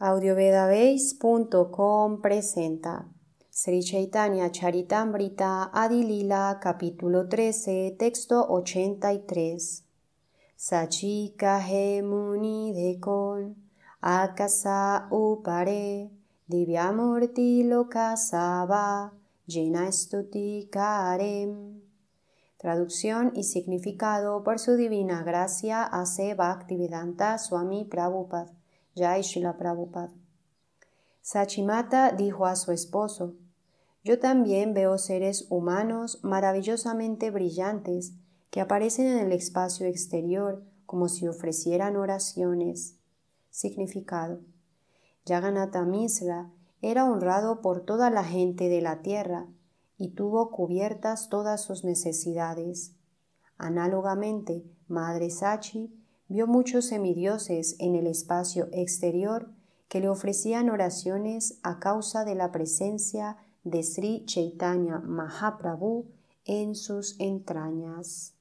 audiovedabase.com presenta Sri Chaitanya Charitamrita Adilila capítulo 13 texto 83 Sachika Hemuni dekol dekon akasa upare lo casaba jena STUTI karem Traducción y significado por su divina gracia hace Bhaktivedanta Swami Prabhupada Jai Sachimata dijo a su esposo, yo también veo seres humanos maravillosamente brillantes que aparecen en el espacio exterior como si ofrecieran oraciones. Significado. Yaganata era honrado por toda la gente de la tierra y tuvo cubiertas todas sus necesidades. Análogamente, Madre Sachi vio muchos semidioses en el espacio exterior que le ofrecían oraciones a causa de la presencia de Sri Chaitanya Mahaprabhu en sus entrañas.